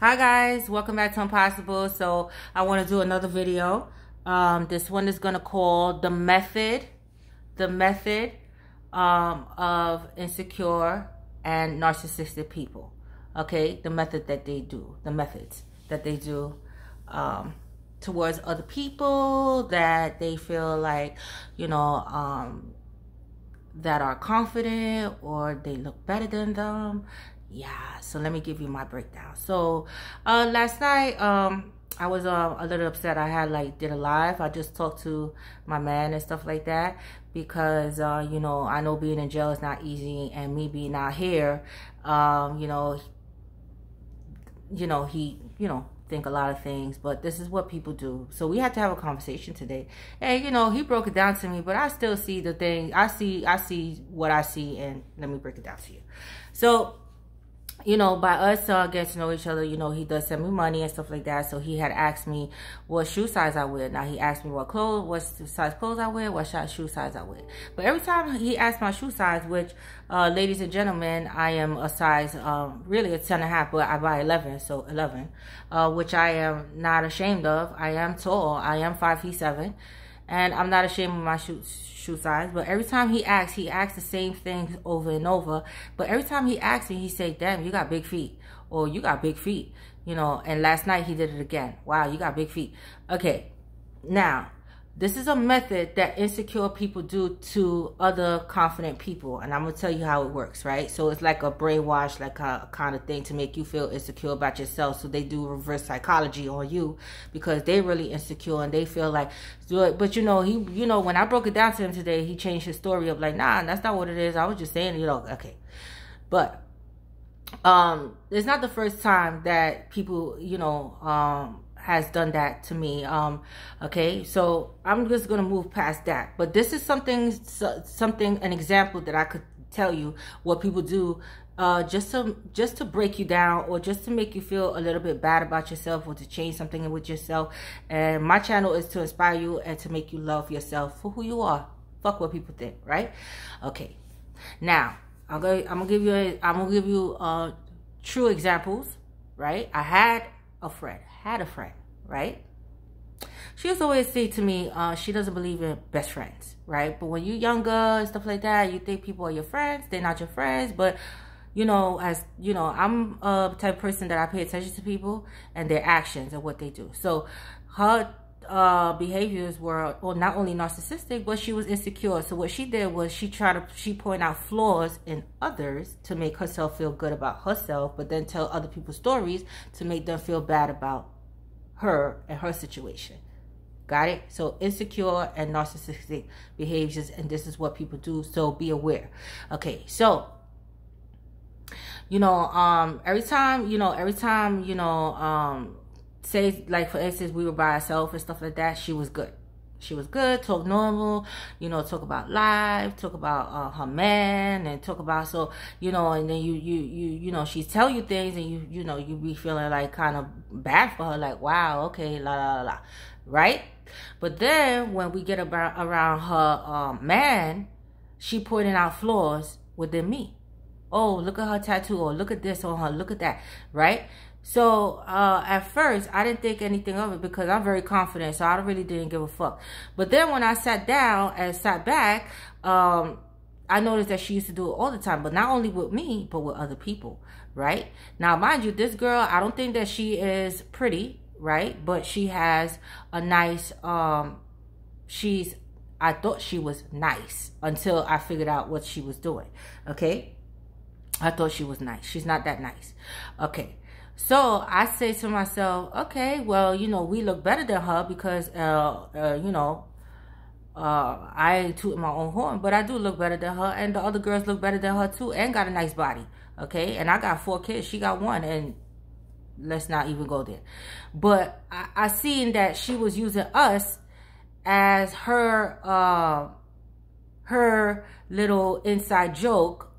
hi guys welcome back to impossible so i want to do another video um, this one is going to call the method the method um, of insecure and narcissistic people okay the method that they do the methods that they do um, towards other people that they feel like you know um, that are confident or they look better than them yeah so let me give you my breakdown so uh last night um i was uh, a little upset i had like did a live i just talked to my man and stuff like that because uh you know i know being in jail is not easy and me being out here um you know you know he you know think a lot of things, but this is what people do. So we had to have a conversation today. And you know, he broke it down to me, but I still see the thing. I see I see what I see and let me break it down to you. So you know, by us uh, getting to know each other, you know, he does send me money and stuff like that. So he had asked me what shoe size I wear. Now he asked me what clothes, what size clothes I wear, what shoe size I wear. But every time he asked my shoe size, which, uh, ladies and gentlemen, I am a size, um, really a 10 and a half, but I buy 11, so 11, uh, which I am not ashamed of. I am tall. I am five feet seven and I'm not ashamed of my shoe, shoe size, but every time he asks, he asks the same thing over and over. But every time he asks me, he say, damn, you got big feet, or you got big feet, you know, and last night he did it again. Wow, you got big feet. Okay, now, this is a method that insecure people do to other confident people. And I'm going to tell you how it works, right? So it's like a brainwash, like a, a kind of thing to make you feel insecure about yourself. So they do reverse psychology on you because they're really insecure and they feel like, but you know, he, you know, when I broke it down to him today, he changed his story up like, nah, that's not what it is. I was just saying, you know, okay. But um it's not the first time that people you know um has done that to me. Um, okay, so I'm just gonna move past that. But this is something, something, an example that I could tell you what people do uh, just to just to break you down or just to make you feel a little bit bad about yourself or to change something with yourself. And my channel is to inspire you and to make you love yourself for who you are. Fuck what people think, right? Okay, now I'm gonna I'm gonna give you a, I'm gonna give you uh, true examples, right? I had a friend had a friend, right? She used to always say to me, uh, she doesn't believe in best friends, right? But when you're younger and stuff like that, you think people are your friends. They're not your friends. But, you know, as, you know, I'm a uh, type person that I pay attention to people and their actions and what they do. So her uh, behaviors were well not only narcissistic but she was insecure so what she did was she tried to she point out flaws in others to make herself feel good about herself but then tell other people stories to make them feel bad about her and her situation. Got it? So insecure and narcissistic behaviors, and this is what people do. So be aware. Okay, so you know, um, every time, you know, every time, you know, um, say like for instance, we were by ourselves and stuff like that, she was good she was good, talk normal, you know, talk about life, talk about uh, her man, and talk about so you know, and then you you you you know, she tell you things, and you you know, you be feeling like kind of bad for her, like wow, okay, la la la, la right? But then when we get about around her um, man, she pointing out flaws within me. Oh, look at her tattoo, or look at this on her, look at that, right? So uh, at first, I didn't think anything of it because I'm very confident, so I really didn't give a fuck. But then when I sat down and sat back, um, I noticed that she used to do it all the time, but not only with me, but with other people, right? Now, mind you, this girl, I don't think that she is pretty, right? But she has a nice, um, she's, I thought she was nice until I figured out what she was doing, okay? I thought she was nice. She's not that nice, okay? So I say to myself, okay, well, you know, we look better than her because, uh, uh, you know, uh, I toot my own horn, but I do look better than her, and the other girls look better than her too, and got a nice body, okay? And I got four kids, she got one, and let's not even go there. But I, I seen that she was using us as her, uh, her little inside joke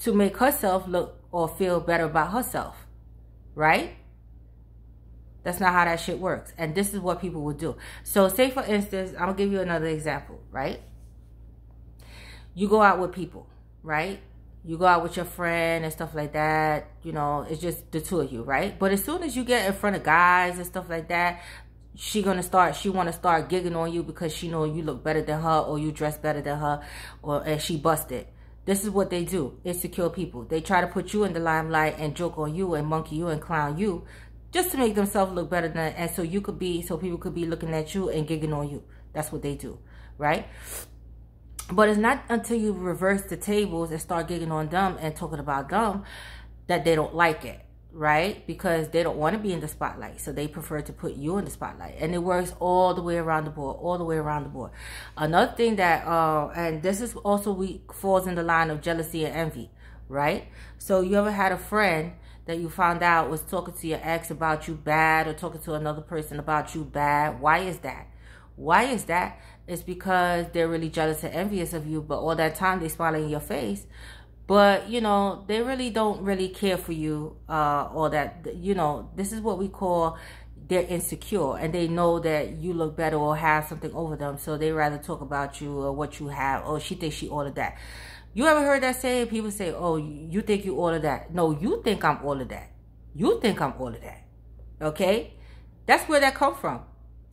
to make herself look or feel better about herself right? That's not how that shit works. And this is what people will do. So say for instance, I'm gonna give you another example, right? You go out with people, right? You go out with your friend and stuff like that. You know, it's just the two of you, right? But as soon as you get in front of guys and stuff like that, she gonna start she wanna start gigging on you because she know you look better than her or you dress better than her or and she busted. This is what they do, is to kill people. They try to put you in the limelight and joke on you and monkey you and clown you just to make themselves look better than and so you could be so people could be looking at you and giggling on you. That's what they do, right? But it's not until you reverse the tables and start giggling on them and talking about them that they don't like it right? Because they don't want to be in the spotlight. So they prefer to put you in the spotlight. And it works all the way around the board, all the way around the board. Another thing that, uh, and this is also we falls in the line of jealousy and envy, right? So you ever had a friend that you found out was talking to your ex about you bad or talking to another person about you bad? Why is that? Why is that? It's because they're really jealous and envious of you, but all that time they smiling in your face but you know they really don't really care for you uh, or that you know this is what we call they're insecure and they know that you look better or have something over them so they rather talk about you or what you have or she thinks she ordered that you ever heard that saying people say oh you think you ordered that no you think i'm all of that you think i'm all of that okay that's where that come from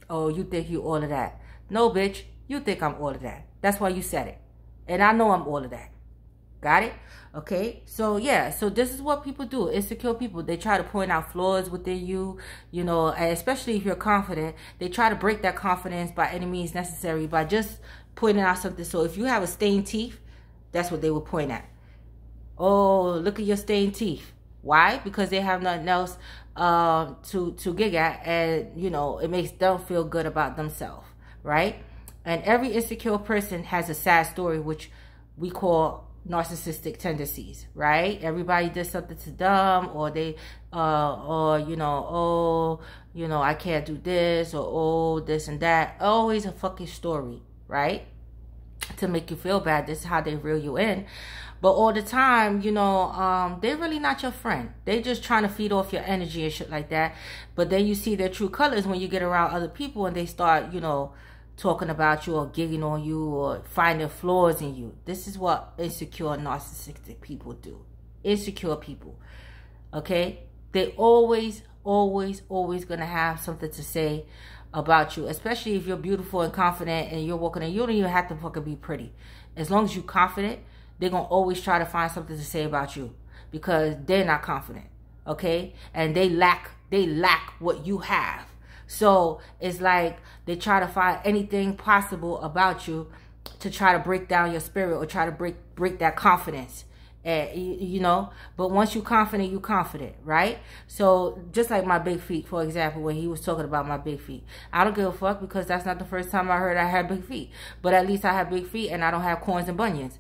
oh you think you all of that no bitch you think i'm all of that that's why you said it and i know i'm all of that Got it? Okay, so yeah, so this is what people do. Insecure people, they try to point out flaws within you, you know, especially if you're confident. They try to break that confidence by any means necessary by just pointing out something. So if you have a stained teeth, that's what they will point at. Oh, look at your stained teeth. Why? Because they have nothing else uh, to, to gig at and, you know, it makes them feel good about themselves, right? And every insecure person has a sad story, which we call narcissistic tendencies, right? Everybody did something to them or they, uh, or, you know, oh, you know, I can't do this or, oh, this and that. Always a fucking story, right? To make you feel bad. This is how they reel you in. But all the time, you know, um, they're really not your friend. They just trying to feed off your energy and shit like that. But then you see their true colors when you get around other people and they start, you know, talking about you or gigging on you or finding flaws in you. This is what insecure narcissistic people do. Insecure people. Okay? They always, always, always going to have something to say about you. Especially if you're beautiful and confident and you're walking and you don't even have to fucking be pretty. As long as you're confident, they're going to always try to find something to say about you. Because they're not confident. Okay? And they lack, they lack what you have so it's like they try to find anything possible about you to try to break down your spirit or try to break break that confidence. And, you know, but once you are confident, you are confident, right? So just like my big feet, for example, when he was talking about my big feet, I don't give a fuck because that's not the first time I heard I had big feet. But at least I have big feet and I don't have corns and bunions.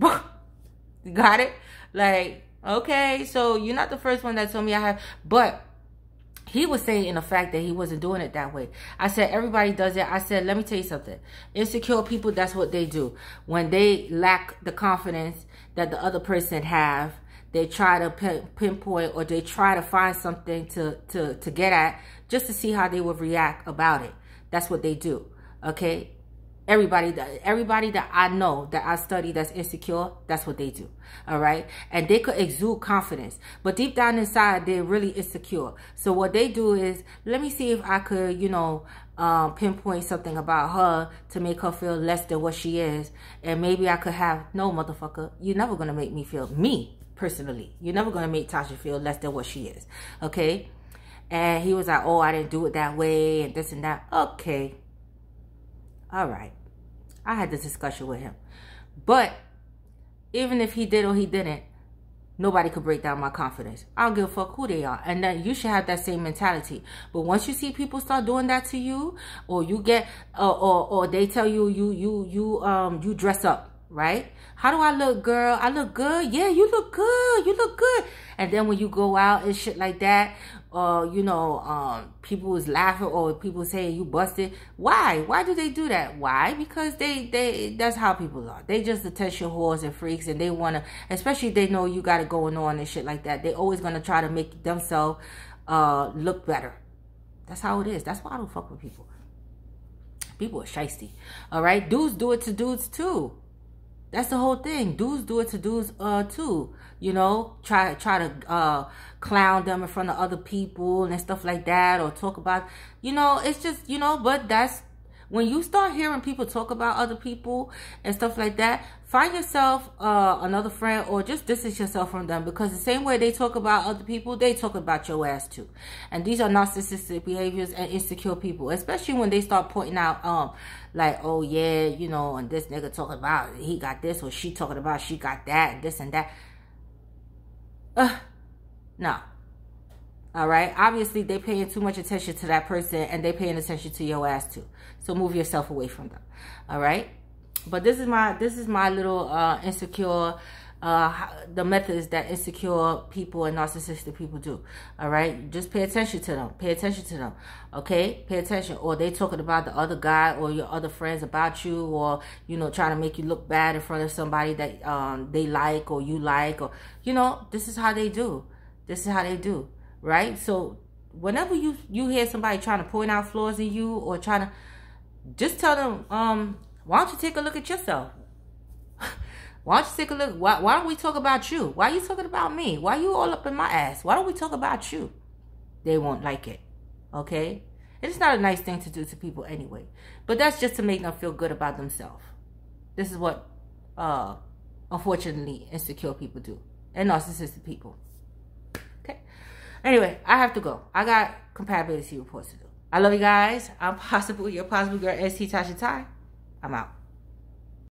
Got it? Like, okay, so you're not the first one that told me I have, but he was saying in the fact that he wasn't doing it that way. I said, everybody does it. I said, let me tell you something. Insecure people, that's what they do. When they lack the confidence that the other person have, they try to pinpoint or they try to find something to, to, to get at just to see how they would react about it. That's what they do. Okay. Everybody that Everybody that I know that I study that's insecure, that's what they do. All right. And they could exude confidence, but deep down inside, they're really insecure. So what they do is, let me see if I could, you know, um, pinpoint something about her to make her feel less than what she is. And maybe I could have, no, motherfucker, you're never going to make me feel me personally. You're never going to make Tasha feel less than what she is. Okay. And he was like, oh, I didn't do it that way and this and that. Okay. All right. I had this discussion with him. But even if he did or he didn't, nobody could break down my confidence. I don't give a fuck who they are. And that you should have that same mentality. But once you see people start doing that to you, or you get, uh, or or they tell you you you you um you dress up right? How do I look, girl? I look good. Yeah, you look good. You look good. And then when you go out and shit like that, uh, you know, um, people is laughing or people saying you busted. Why? Why do they do that? Why? Because they, they, that's how people are. They just attention whores and freaks and they want to, especially they know you got it going on and shit like that. They always going to try to make themselves, uh, look better. That's how it is. That's why I don't fuck with people. People are shisty. All right. Dudes do it to dudes too. That's the whole thing. Dudes do it to dudes uh too. You know, try try to uh clown them in front of other people and stuff like that or talk about you know, it's just you know, but that's when you start hearing people talk about other people and stuff like that, find yourself uh, another friend or just distance yourself from them because the same way they talk about other people, they talk about your ass too. And these are narcissistic behaviors and insecure people, especially when they start pointing out, um, like, oh yeah, you know, and this nigga talking about he got this or she talking about she got that, and this and that. Uh, no. All right. Obviously, they paying too much attention to that person and they paying attention to your ass too. So move yourself away from them. All right but this is my this is my little uh, insecure uh, the methods that insecure people and narcissistic people do. All right, just pay attention to them. Pay attention to them. Okay, pay attention. Or they talking about the other guy or your other friends about you, or you know trying to make you look bad in front of somebody that um, they like or you like, or you know this is how they do. This is how they do. Right. So whenever you you hear somebody trying to point out flaws in you or trying to, just tell them um why don't you take a look at yourself? why don't you take a look? Why, why don't we talk about you? Why are you talking about me? Why are you all up in my ass? Why don't we talk about you? They won't like it. Okay? It's not a nice thing to do to people anyway. But that's just to make them feel good about themselves. This is what, uh, unfortunately, insecure people do. And narcissistic people. Okay? Anyway, I have to go. I got compatibility reports to do. I love you guys. I'm possible. You're possible girl. ST Tasha Ty. I'm out.